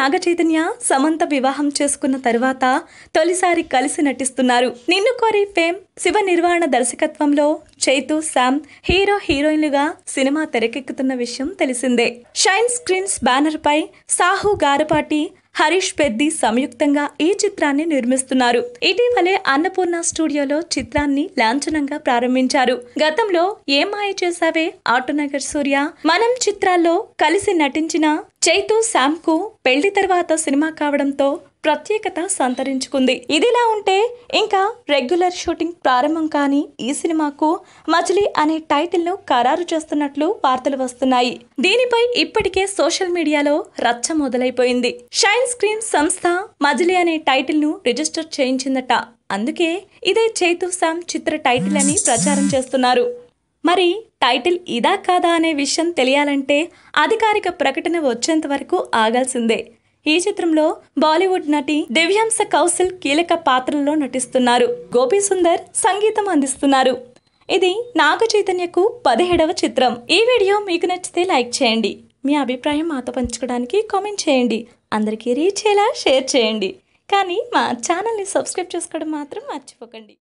నాగచైతన్య సమంత వివాహం చేసుకున్న తర్వాత తొలిసారి కలిసి నటిస్తున్నారు నిన్ను కోరి ఫేమ్ శివ నిర్వహణ దర్శకత్వంలో చైతు శామ్ హీరో హీరోయిన్లుగా సినిమా తెరకెక్కుతున్న విషయం తెలిసిందే షైన్ స్క్రీన్స్ బ్యానర్ పై సాహు గారపాటి హరీష్ పెద్ది సంయుక్తంగా ఈ చిత్రాన్ని నిర్మిస్తున్నారు ఇటీవలే అన్నపూర్ణ స్టూడియోలో చిత్రాన్ని లాంఛనంగా ప్రారంభించారు గతంలో ఏమాయ చేశావే ఆటోనగర్ సూర్య మనం చిత్రాల్లో కలిసి నటించిన చైతూ శామ్ కు పెళ్లి తర్వాత సినిమా కావడంతో ప్రత్యేకత సంతరించుకుంది ఇదిలా ఉంటే ఇంకా రెగ్యులర్ షూటింగ్ ప్రారంభం కాని ఈ సినిమాకు మజిలీ అనే టైటిల్ను ఖరారు చేస్తున్నట్లు వార్తలు వస్తున్నాయి దీనిపై ఇప్పటికే సోషల్ మీడియాలో రచ్చ మొదలైపోయింది షైన్ స్క్రీన్ సంస్థ మజిలీ అనే టైటిల్ను రిజిస్టర్ చేయించిందట అందుకే ఇదే చైతు సామ్ చిత్ర టైటిల్ అని ప్రచారం చేస్తున్నారు మరి టైటిల్ ఇదా కాదా అనే విషయం తెలియాలంటే అధికారిక ప్రకటన వచ్చేంత వరకు ఆగాల్సిందే ఈ చిత్రంలో బాలీవుడ్ నటి దివ్యాంశ కౌశల్ కీలక పాత్రల్లో నటిస్తున్నారు గోపీ సుందర్ సంగీతం అందిస్తున్నారు ఇది నాగ చైతన్యకు పదిహేడవ చిత్రం ఈ వీడియో మీకు నచ్చితే లైక్ చేయండి మీ అభిప్రాయం మాతో పంచుకోవడానికి కామెంట్ చేయండి అందరికీ రీచ్ అయ్యేలా షేర్ చేయండి కానీ మా ఛానల్ని సబ్స్క్రైబ్ చేసుకోవడం మాత్రం మర్చిపోకండి